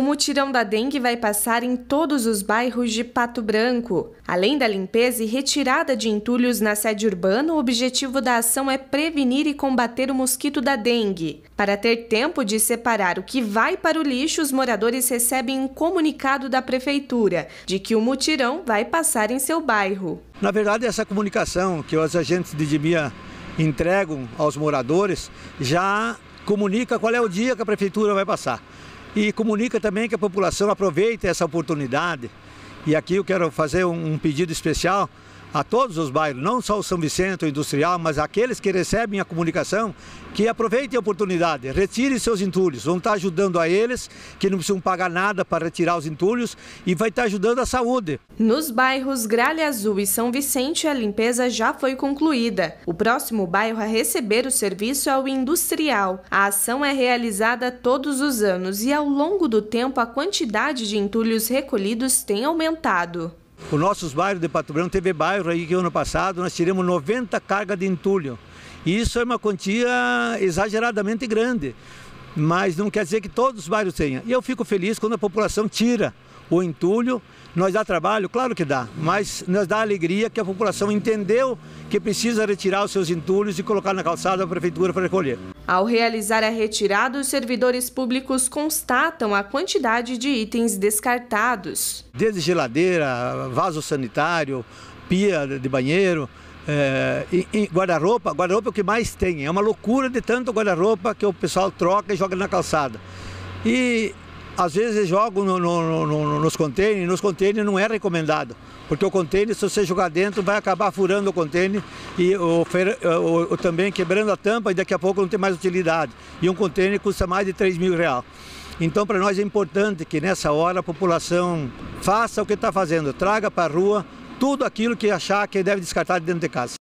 O mutirão da dengue vai passar em todos os bairros de Pato Branco. Além da limpeza e retirada de entulhos na sede urbana, o objetivo da ação é prevenir e combater o mosquito da dengue. Para ter tempo de separar o que vai para o lixo, os moradores recebem um comunicado da prefeitura de que o mutirão vai passar em seu bairro. Na verdade, essa comunicação que os agentes de Dimia entregam aos moradores já comunica qual é o dia que a prefeitura vai passar. E comunica também que a população aproveite essa oportunidade. E aqui eu quero fazer um pedido especial a todos os bairros, não só o São Vicente, o Industrial, mas aqueles que recebem a comunicação, que aproveitem a oportunidade, retirem seus entulhos, vão estar ajudando a eles, que não precisam pagar nada para retirar os entulhos e vai estar ajudando a saúde. Nos bairros Gralha Azul e São Vicente, a limpeza já foi concluída. O próximo bairro a receber o serviço é o Industrial. A ação é realizada todos os anos e ao longo do tempo a quantidade de entulhos recolhidos tem aumentado. Os nossos bairros de Pato Branco, teve bairro aí que ano passado nós tiramos 90 cargas de entulho. E isso é uma quantia exageradamente grande, mas não quer dizer que todos os bairros tenham. E eu fico feliz quando a população tira o entulho. Nós dá trabalho? Claro que dá, mas nós dá alegria que a população entendeu que precisa retirar os seus entulhos e colocar na calçada da prefeitura para recolher. Ao realizar a retirada, os servidores públicos constatam a quantidade de itens descartados. Desde geladeira, vaso sanitário, pia de banheiro, é, guarda-roupa. Guarda-roupa é o que mais tem. É uma loucura de tanto guarda-roupa que o pessoal troca e joga na calçada. E às vezes jogam no, no, no, nos contêineres. nos contêineres não é recomendado, porque o contêiner, se você jogar dentro, vai acabar furando o contêiner e o, eh, o, o, também quebrando a tampa e daqui a pouco não tem mais utilidade. E um contêiner custa mais de 3 mil reais. Então, para nós é importante que nessa hora a população faça o que está fazendo, traga para a rua tudo aquilo que achar que deve descartar dentro de casa.